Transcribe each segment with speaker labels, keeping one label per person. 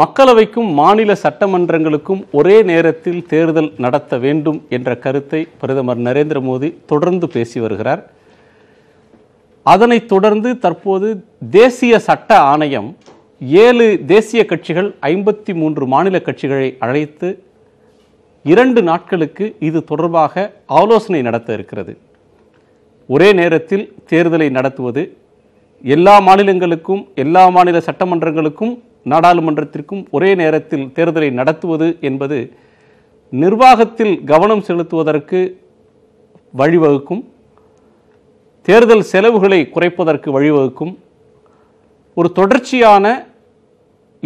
Speaker 1: மக்களவைக்கும் மாநில சட்டமன்றங்களுக்கும் ஒரே நேரத்தில் தேர்தல் நடத்த வேண்டும் என்ற கருத்தை பிரதமர் நரேந்திர மோடி தொடர்ந்து பேசி வருகிறார் அதனைத் தொடர்ந்து தற்போது தேசிய சட்ட ஆணையம் ஏழு தேசிய கட்சிகள் ஐம்பத்தி மூன்று மாநில கட்சிகளை அழைத்து இரண்டு நாட்களுக்கு இது தொடர்பாக ஆலோசனை நடத்த இருக்கிறது ஒரே நேரத்தில் தேர்தலை நடத்துவது எல்லா மாநிலங்களுக்கும் எல்லா மாநில சட்டமன்றங்களுக்கும் நாடாளுமன்றத்திற்கும் ஒரே நேரத்தில் தேர்தலை நடத்துவது என்பது நிர்வாகத்தில் கவனம் செலுத்துவதற்கு வழிவகுக்கும் தேர்தல் செலவுகளை குறைப்பதற்கு வழிவகுக்கும் ஒரு தொடர்ச்சியான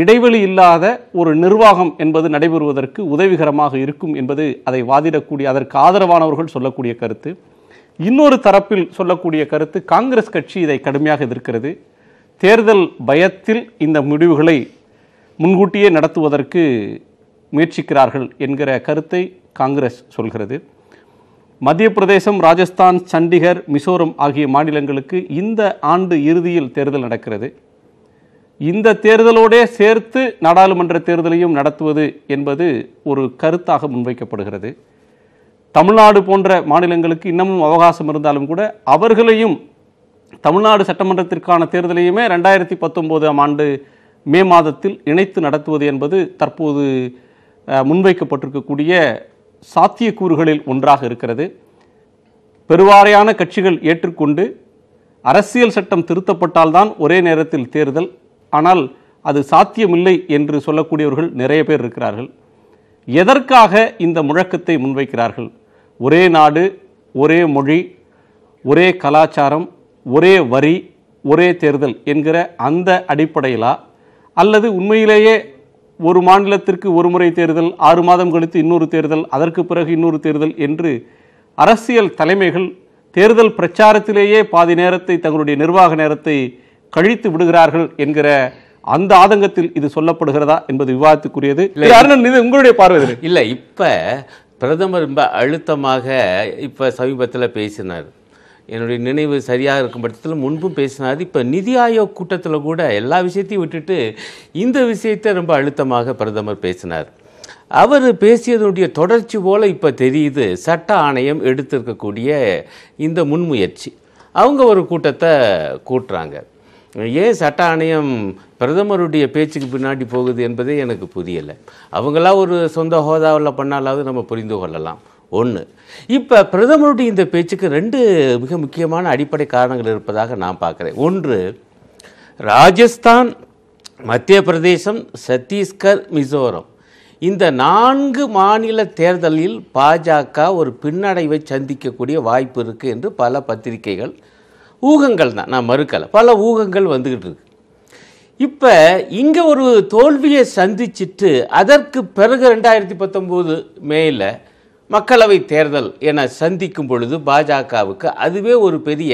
Speaker 1: இடைவெளி இல்லாத ஒரு நிர்வாகம் என்பது நடைபெறுவதற்கு உதவிகரமாக இருக்கும் என்பது அதை வாதிடக்கூடிய அதற்கு ஆதரவானவர்கள் சொல்லக்கூடிய கருத்து இன்னொரு தரப்பில் சொல்லக்கூடிய கருத்து காங்கிரஸ் கட்சி இதை கடுமையாக எதிர்க்கிறது தேர்தல் பயத்தில் இந்த முடிவுகளை முன்கூட்டியே நடத்துவதற்கு முயற்சிக்கிறார்கள் என்கிற கருத்தை காங்கிரஸ் சொல்கிறது மத்திய பிரதேசம் ராஜஸ்தான் சண்டிகர் மிசோரம் ஆகிய மாநிலங்களுக்கு இந்த ஆண்டு இறுதியில் தேர்தல் நடக்கிறது இந்த தேர்தலோடே சேர்த்து நாடாளுமன்ற தேர்தலையும் நடத்துவது என்பது ஒரு கருத்தாக முன்வைக்கப்படுகிறது தமிழ்நாடு போன்ற மாநிலங்களுக்கு இன்னமும் அவகாசம் இருந்தாலும் கூட அவர்களையும் தமிழ்நாடு சட்டமன்றத்திற்கான தேர்தலையுமே ரெண்டாயிரத்தி பத்தொம்போதாம் ஆண்டு மே மாதத்தில் இணைத்து நடத்துவது என்பது தற்போது முன்வைக்கப்பட்டிருக்கக்கூடிய சாத்தியக்கூறுகளில் ஒன்றாக இருக்கிறது பெருவாரியான கட்சிகள் ஏற்றுக்கொண்டு அரசியல் சட்டம் திருத்தப்பட்டால்தான் ஒரே நேரத்தில் தேர்தல் ஆனால் அது சாத்தியமில்லை என்று சொல்லக்கூடியவர்கள் நிறைய பேர் இருக்கிறார்கள் எதற்காக இந்த முழக்கத்தை முன்வைக்கிறார்கள் ஒரே நாடு ஒரே மொழி ஒரே கலாச்சாரம் ஒரே வரி ஒரே தேர்தல் என்கிற அந்த அடிப்படையிலா அல்லது உண்மையிலேயே ஒரு மாநிலத்திற்கு ஒரு முறை தேர்தல் ஆறு மாதம் கழித்து இன்னொரு தேர்தல் அதற்கு பிறகு இன்னொரு தேர்தல் என்று அரசியல் தலைமைகள் தேர்தல் பிரச்சாரத்திலேயே பாதி நேரத்தை தங்களுடைய நிர்வாக நேரத்தை கழித்து விடுகிறார்கள் என்கிற அந்த ஆதங்கத்தில் இது சொல்லப்படுகிறதா என்பது விவாதத்துக்குரியது இது உங்களுடைய பார்வை
Speaker 2: இல்லை இப்போ பிரதமர் ரொம்ப அழுத்தமாக இப்போ சமீபத்தில் பேசினார் என்னுடைய நினைவு சரியாக இருக்கும் பட்சத்தில் முன்பும் பேசினார் இப்போ நிதி ஆயோக் கூட்டத்தில் கூட எல்லா விஷயத்தையும் விட்டுட்டு இந்த விஷயத்தை ரொம்ப அழுத்தமாக பிரதமர் பேசினார் அவர் பேசியதனுடைய தொடர்ச்சி போல் இப்போ தெரியுது சட்ட ஆணையம் எடுத்திருக்கக்கூடிய இந்த முன்முயற்சி அவங்க ஒரு கூட்டத்தை கூட்டுறாங்க ஏன் சட்ட ஆணையம் பிரதமருடைய பேச்சுக்கு பின்னாடி போகுது என்பதே எனக்கு புரியலை அவங்களாம் ஒரு சொந்த ஹோதாவில் பண்ணாலாவது நம்ம புரிந்து கொள்ளலாம் ஒன்று இப்போ பிரதமருடைய இந்த பேச்சுக்கு ரெண்டு மிக முக்கியமான அடிப்படை காரணங்கள் இருப்பதாக நான் பார்க்குறேன் ஒன்று ராஜஸ்தான் மத்திய பிரதேசம் சத்தீஸ்கர் மிசோரம் இந்த நான்கு மாநில தேர்தலில் பாஜக ஒரு பின்னடைவை சந்திக்கக்கூடிய வாய்ப்பு இருக்குது என்று பல பத்திரிகைகள் ஊகங்கள் தான் நான் மறுக்கலை பல ஊகங்கள் வந்துக்கிட்டு இருக்கு இப்போ இங்கே ஒரு தோல்வியை சந்திச்சிட்டு அதற்கு பிறகு ரெண்டாயிரத்தி பத்தொம்போது மேல மக்களவை தேர்தல் என சந்திக்கும் பொழுது பாஜகவுக்கு அதுவே ஒரு பெரிய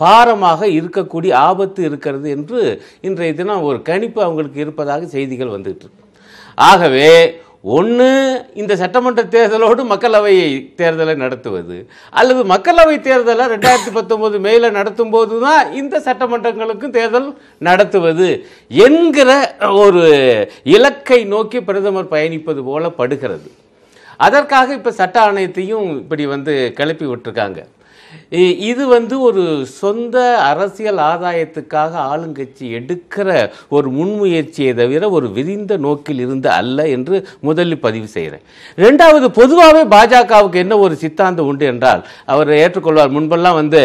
Speaker 2: பாரமாக இருக்கக்கூடிய ஆபத்து இருக்கிறது என்று இன்றைய தினம் ஒரு கணிப்பு அவங்களுக்கு இருப்பதாக செய்திகள் வந்துட்டு ஆகவே ஒன்று இந்த சட்டமன்ற தேர்தலோடு மக்களவை தேர்தலை நடத்துவது அல்லது மக்களவை தேர்தலை ரெண்டாயிரத்தி பத்தொம்போது மேல நடத்தும் போது தான் இந்த சட்டமன்றங்களுக்கும் தேர்தல் நடத்துவது என்கிற ஒரு இலக்கை நோக்கி பிரதமர் பயணிப்பது போல படுகிறது அதற்காக இப்போ சட்ட ஆணையத்தையும் இப்படி வந்து கிளப்பி விட்டுருக்காங்க இது வந்து ஒரு சொந்த அரசியல் ஆதாயத்துக்காக ஆளுங்கட்சி எடுக்கிற ஒரு முன்முயற்சியை தவிர ஒரு விரிந்த நோக்கில் இருந்து அல்ல என்று முதலில் பதிவு செய்கிறேன் ரெண்டாவது பொதுவாகவே பாஜகவுக்கு என்ன ஒரு சித்தாந்தம் உண்டு என்றால் அவர் ஏற்றுக்கொள்வார் முன்பெல்லாம் வந்து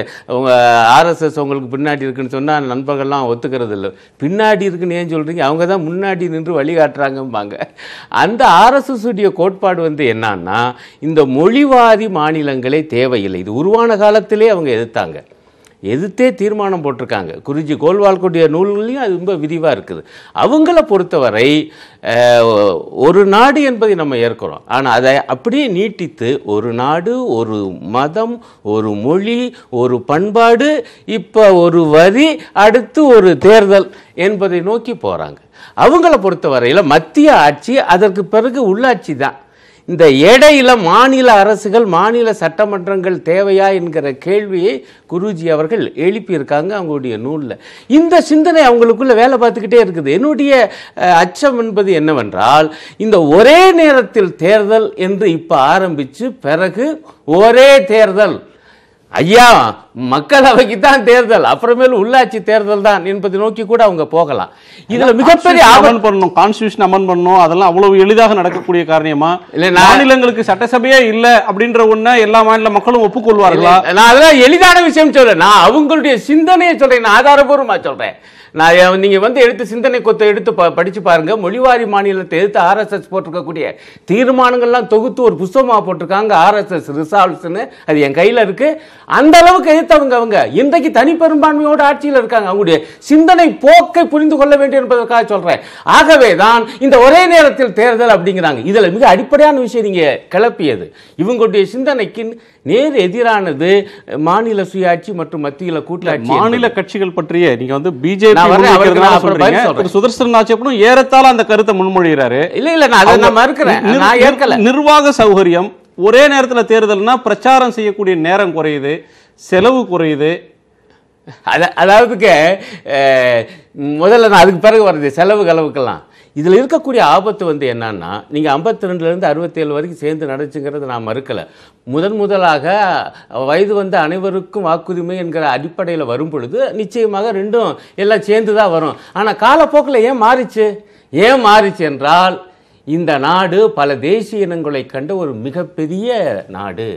Speaker 2: ஆர்எஸ்எஸ் உங்களுக்கு பின்னாடி இருக்குன்னு சொன்னால் நண்பர்கள்லாம் ஒத்துக்கிறது இல்லை பின்னாடி இருக்குன்னு ஏன் சொல்கிறீங்க அவங்க தான் முன்னாடி நின்று வழிகாட்டுறாங்கம்பாங்க அந்த ஆர்எஸ்எஸ் உடைய கோட்பாடு வந்து என்னன்னா இந்த மொழிவாதி மாநிலங்களே தேவையில்லை இது உருவான காலத்திலே அவங்க எதிர்த்தாங்க எதிர்த்தே தீர்மானம் போட்டிருக்காங்க குருஜி கோல்வாழ்க்கூடிய நூல்களையும் அது ரொம்ப விரிவாக இருக்குது அவங்கள பொறுத்தவரை ஒரு நாடு என்பதை நம்ம ஏற்கிறோம் ஆனால் அதை அப்படியே நீட்டித்து ஒரு நாடு ஒரு மதம் ஒரு மொழி ஒரு பண்பாடு இப்போ ஒரு வரி அடுத்து ஒரு தேர்தல் என்பதை நோக்கி போகிறாங்க அவங்கள பொறுத்தவரையில் மத்திய ஆட்சி அதற்கு பிறகு உள்ளாட்சி தான் இந்த இடையில மாநில அரசுகள் மாநில சட்டமன்றங்கள் தேவையா என்கிற கேள்வியை குருஜி அவர்கள் எழுப்பியிருக்காங்க அவங்களுடைய நூலில் இந்த சிந்தனை அவங்களுக்குள்ள வேலை பார்த்துக்கிட்டே இருக்குது என்னுடைய அச்சம் என்பது என்னவென்றால் இந்த ஒரே நேரத்தில் தேர்தல் என்று இப்போ ஆரம்பித்து பிறகு ஒரே தேர்தல் ஐயா மக்களவைக்கு தான் தேர்தல் அப்புறமேல் உள்ளாட்சி தேர்தல் தான் என்பதை நோக்கி கூட அவங்க போகலாம் இதுல மிகப்பெரிய அமன் பண்ணணும்
Speaker 1: கான்ஸ்டியூஷன் அமன் பண்ணணும் அதெல்லாம் அவ்வளவு எளிதாக நடக்கக்கூடிய காரணியமா இல்ல மாநிலங்களுக்கு சட்டசபையே இல்ல அப்படின்ற ஒண்ணு எல்லா மாநில மக்களும் ஒப்புக்கொள்வார்களா நான் அதெல்லாம் எளிதான விஷயம் சொல்றேன் நான் அவங்களுடைய சிந்தனையை
Speaker 2: சொல்றேன் நான் ஆதாரபூர்வமா சொல்றேன் நான் நீங்கள் வந்து எடுத்து சிந்தனை கொத்த எடுத்து ப படித்து பாருங்கள் மொழிவாரி மாநிலத்தை எடுத்து ஆர்எஸ்எஸ் போட்டிருக்கக்கூடிய தீர்மானங்கள்லாம் தொகுத்து ஒரு புஸ்தகமாக போட்டிருக்காங்க ஆர்எஸ்எஸ் ரிசால்வ்ஸ்னு அது என் கையில் இருக்குது அந்த அளவுக்கு எதிர்த்தவங்க அவங்க இன்றைக்கு தனிப்பெரும்பான்மையோடு ஆட்சியில் இருக்காங்க அவங்களுடைய சிந்தனை போக்கை புரிந்து கொள்ள வேண்டும் என்பதற்காக சொல்கிறேன் ஆகவே தான் இந்த ஒரே நேரத்தில் தேர்தல் அப்படிங்கிறாங்க இதில் மிக அடிப்படையான விஷயம் நீங்கள் கிளப்பியது இவங்களுடைய சிந்தனைக்கு நேர் எதிரானது மாநில சுயாட்சி மற்றும் மத்தியில் கூட்டாட்சி மாநில
Speaker 1: கட்சிகள் பற்றிய நீங்க வந்து பிஜேபி சுதர்சன் ஆட்சியப்பனும் ஏறத்தாழ அந்த கருத்தை முன்மொழிகிறாரு இல்ல இல்ல நான் நான் மறுக்கிறேன் நிர்வாக சௌகரியம் ஒரே நேரத்தில் தேர்தல்னா பிரச்சாரம் செய்யக்கூடிய நேரம் குறையுது செலவு குறையுது
Speaker 2: அதாவதுக்கு முதல்ல நான் அதுக்கு பிறகு வருது செலவு கலவுக்கெல்லாம் இதில் இருக்கக்கூடிய ஆபத்து வந்து என்னன்னா நீங்கள் ஐம்பத்தி ரெண்டுலேருந்து அறுபத்தேழு வரைக்கும் சேர்ந்து நடந்துச்சுங்கிறத நான் மறுக்கலை முதன் முதலாக வயது வந்த அனைவருக்கும் வாக்குரிமை என்கிற அடிப்படையில் வரும் பொழுது நிச்சயமாக ரெண்டும் எல்லாம் சேர்ந்து தான் வரும் ஆனால் காலப்போக்கில் ஏன் மாறிச்சு ஏன் மாறிச்சு என்றால் இந்த நாடு பல தேசிய இனங்களை கண்ட ஒரு மிகப்பெரிய நாடு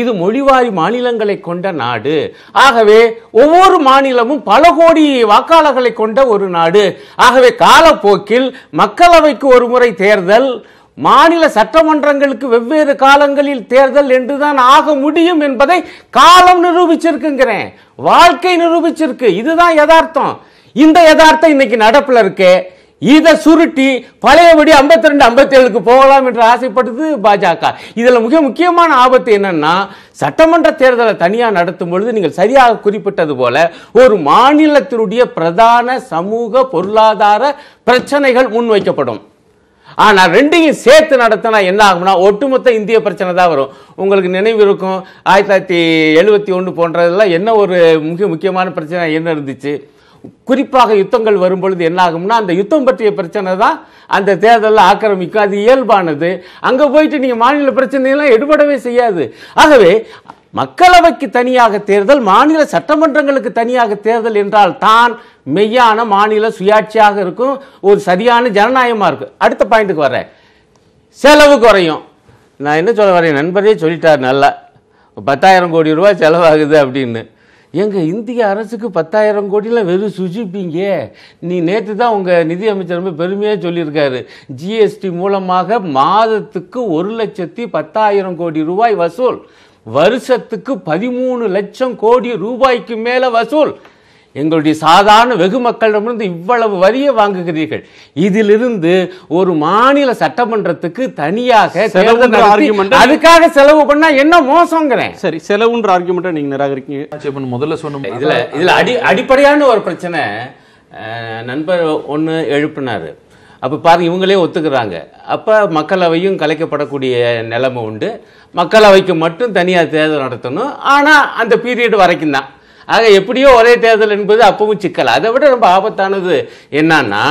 Speaker 2: இது மொழிவாரி மாநிலங்களை கொண்ட நாடு ஆகவே ஒவ்வொரு மாநிலமும் பல கோடி வாக்காளர்களை கொண்ட ஒரு நாடு ஆகவே காலப்போக்கில் மக்களவைக்கு ஒரு முறை தேர்தல் மாநில சட்டமன்றங்களுக்கு வெவ்வேறு காலங்களில் தேர்தல் என்றுதான் ஆக முடியும் என்பதை காலம் நிரூபிச்சிருக்குங்கிறேன் வாழ்க்கை நிரூபிச்சிருக்கு இதுதான் யதார்த்தம் இந்த யதார்த்தம் இன்னைக்கு நடப்பில் இருக்கேன் இதை சுருட்டி பழையபடி ஐம்பத்தி ரெண்டு ஐம்பத்தி ஏழுக்கு போகலாம் என்று ஆசைப்பட்டது பாஜக இதில் மிக முக்கியமான ஆபத்து என்னன்னா சட்டமன்ற தேர்தலை தனியாக நடத்தும் பொழுது நீங்கள் சரியாக குறிப்பிட்டது போல ஒரு மாநிலத்தினுடைய பிரதான சமூக பொருளாதார பிரச்சனைகள் முன்வைக்கப்படும் ஆனால் ரெண்டையும் சேர்த்து நடத்தினா என்ன ஆகும்னா ஒட்டுமொத்த இந்திய பிரச்சனை தான் வரும் உங்களுக்கு நினைவு இருக்கும் ஆயிரத்தி தொள்ளாயிரத்தி எழுபத்தி ஒன்று போன்றதெல்லாம் என்ன ஒரு மிக முக்கியமான பிரச்சனை என்ன இருந்துச்சு குறிப்பாக யுத்தங்கள் வரும்பொழுது என்னாகும்னா அந்த யுத்தம் பற்றிய பிரச்சனை தான் அந்த தேர்தலில் ஆக்கிரமிக்கும் அது இயல்பானது அங்கே போயிட்டு நீங்கள் மாநில பிரச்சனையெல்லாம் எடுபடவே செய்யாது ஆகவே மக்களவைக்கு தனியாக தேர்தல் மாநில சட்டமன்றங்களுக்கு தனியாக தேர்தல் என்றால் தான் மெய்யான மாநில சுயாட்சியாக இருக்கும் ஒரு சரியான ஜனநாயகமாக இருக்கும் அடுத்த பாயிண்ட்டுக்கு வரேன் செலவு குறையும் நான் என்ன சொல்ல வரேன் நண்பரே சொல்லிட்டார் நல்லா பத்தாயிரம் கோடி ரூபாய் செலவாகுது அப்படின்னு எங்கள் இந்திய அரசுக்கு பத்தாயிரம் கோடிலாம் வெறும் சுஜிப்பீங்க நீ நேற்று தான் உங்கள் நிதியமைச்சர் ரொம்ப பெருமையாக சொல்லியிருக்காரு ஜிஎஸ்டி மூலமாக மாதத்துக்கு ஒரு லட்சத்தி பத்தாயிரம் கோடி ரூபாய் வசூல் வருஷத்துக்கு பதிமூணு லட்சம் கோடி ரூபாய்க்கு மேலே வசூல் எங்களுடைய சாதாரண வெகு மக்களிடமிருந்து இவ்வளவு வரிய வாங்குகிறீர்கள் இதிலிருந்து ஒரு மாநில சட்டமன்றத்துக்கு தனியாக அதுக்காக செலவு பண்ணா என்ன மோசங்கிறேன் சரி செலவுன்ற ஆர்குமெண்ட் நீங்க நிராகரிக்கீங்க முதல்ல சொன்ன இதுல இதுல அடி அடிப்படையான ஒரு பிரச்சனை நண்பர் ஒன்று எழுப்பினாரு அப்போ பாருங்க இவங்களே ஒத்துக்கிறாங்க அப்போ மக்களவையும் கலைக்கப்படக்கூடிய நிலைமை உண்டு மக்களவைக்கு மட்டும் தனியாக தேர்தல் நடத்தணும் ஆனால் அந்த பீரியட் வரைக்கும் தான் ஆக எப்படியோ ஒரே தேர்தல் என்பது அப்பவும் சிக்கல் அதை விட ரொம்ப ஆபத்தானது என்னன்னா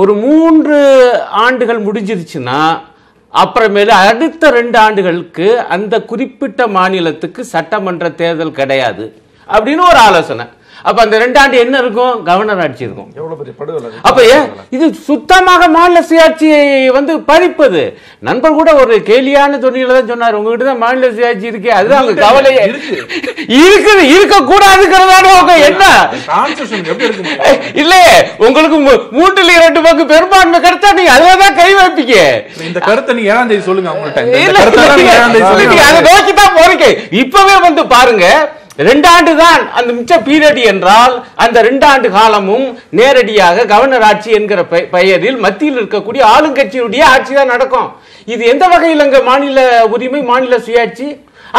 Speaker 2: ஒரு மூன்று ஆண்டுகள் முடிஞ்சிருச்சுன்னா அப்புறமேலு அடுத்த ரெண்டு ஆண்டுகளுக்கு அந்த குறிப்பிட்ட மாநிலத்துக்கு சட்டமன்ற தேர்தல் கிடையாது அப்படின்னு ஒரு ஆலோசனை அப்ப அந்த ஆண்டு என்ன இருக்கும் கவர்னர் ஆட்சி இருக்கும் அப்ப இது சுத்தமாக மாநில சுயாட்சியை வந்து பறிப்பது நண்பர் கூட ஒரு கேலியான துணியில தான் சொன்னார் உங்ககிட்ட தான் மாநில சுயாட்சி இருக்கு அதுதான் அவங்க கவலையே இருக்குது இருக்க கூடாதுங்கிறதான என்ன இல்லையே உங்களுக்கு மூன்றில் இரண்டு பக்கம் பெரும்பான்மை கருத்தா நீங்க அதுல தான் கை வைப்பீங்க
Speaker 1: இந்த கருத்தை நீங்க ஏழாம் தேதி சொல்லுங்க அவங்கள்ட்ட அதை
Speaker 2: நோக்கி தான் போறீங்க இப்பவே வந்து பாருங்க ரெண்டாண்டு தான் அந்த மிச்ச பீரியட் என்றால் அந்த ரெண்டாண்டு காலமும் நேரடியாக கவர்னர் ஆட்சி என்கிற பெயரில் மத்தியில் இருக்கக்கூடிய ஆளுங்கட்சியினுடைய ஆட்சி தான் நடக்கும் இது எந்த வகையில் அங்கே மாநில உரிமை மாநில சுயாட்சி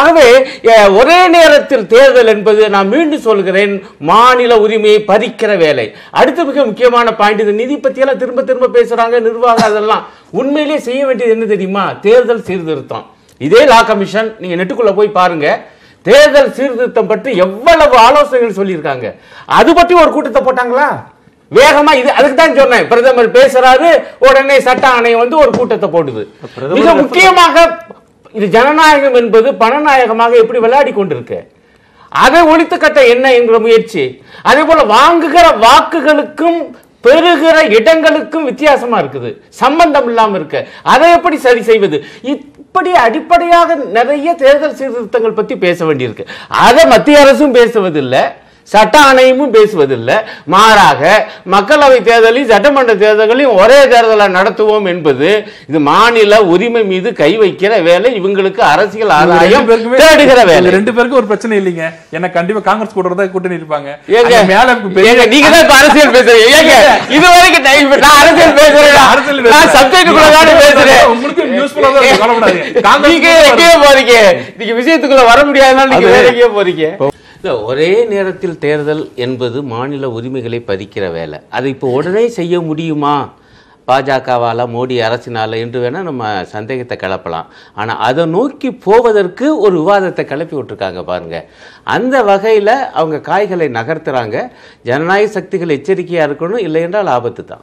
Speaker 2: ஆகவே ஒரே நேரத்தில் தேர்தல் என்பது நான் மீண்டும் சொல்கிறேன் மாநில உரிமையை பறிக்கிற வேலை அடுத்த மிக முக்கியமான பாயிண்ட் இது நிதி பற்றியெல்லாம் திரும்ப திரும்ப பேசுகிறாங்க நிர்வாகம் அதெல்லாம் உண்மையிலேயே செய்ய வேண்டியது என்ன தெரியுமா தேர்தல் சீர்திருத்தம் இதே லா கமிஷன் நீங்கள் நெட்டுக்குள்ளே போய் பாருங்கள் தேர்தல் சீர்திருத்தம் பற்றி எவ்வளவு ஆலோசனைகள் சொல்லியிருக்காங்க அது பற்றி ஒரு கூட்டத்தை போட்டாங்களா வேகமா இது அதுக்கு தான் சொன்னேன் பிரதமர் பேசுறாரு உடனே சட்ட ஆணையம் வந்து ஒரு கூட்டத்தை போடுது மிக முக்கியமாக இது ஜனநாயகம் என்பது பணநாயகமாக எப்படி விளையாடி கொண்டிருக்கு அதை ஒழித்து கட்ட என்ன என்கிற முயற்சி அதே போல வாங்குகிற வாக்குகளுக்கும் பெறுகிற இடங்களுக்கும் வித்தியாசமா இருக்குது சம்பந்தம் இல்லாம இருக்கு அதை எப்படி சரி செய்வது இப்படி அடிப்படையாக நிறைய தேர்தல் சீர்திருத்தங்கள் பற்றி பேச வேண்டியிருக்கு அதை மத்திய அரசும் பேசுவதில்லை சட்ட ஆணையமும் பேசுவதில்லை மாறாக மக்களவை தேர்தலையும் சட்டமன்ற தேர்தல்களையும் ஒரே தேர்தலை நடத்துவோம் என்பது இது மாநில உரிமை மீது கை வைக்கிற வேலை இவங்களுக்கு அரசியல் ஆதாயம் தேடுகிற வேலை
Speaker 1: ரெண்டு பேருக்கும் ஒரு பிரச்சனை இல்லைங்க என்ன கண்டிப்பா காங்கிரஸ் கூட தான் கூட்டணி இருப்பாங்க மேல நீங்க தான் அரசியல் பேசுறீங்க ஏங்க இது வரைக்கும் நான் அரசியல் பேசுறேன் அரசியல் நான் சப்ஜெக்ட் கூட தான் பேசுறேன் உங்களுக்கு
Speaker 2: யூஸ்ஃபுல்லா தான் கவலைப்படாதீங்க காங்கிரஸ் நீங்க எங்கே போறீங்க நீங்க விஷயத்துக்குள்ள வர முடியாதனால நீங்க வேற எங்கே போறீங்க இல்லை ஒரே நேரத்தில் தேர்தல் என்பது மாநில உரிமைகளை பறிக்கிற வேலை அதை இப்போ உடனே செய்ய முடியுமா பாஜகவால் மோடி அரசினால் என்று வேணால் நம்ம சந்தேகத்தை கிளப்பலாம் ஆனால் அதை நோக்கி போவதற்கு ஒரு விவாதத்தை கிளப்பி விட்டுருக்காங்க பாருங்கள் அந்த வகையில் அவங்க காய்களை நகர்த்துறாங்க ஜனநாயக சக்திகள் எச்சரிக்கையாக இருக்கணும் இல்லை என்றால் ஆபத்து தான்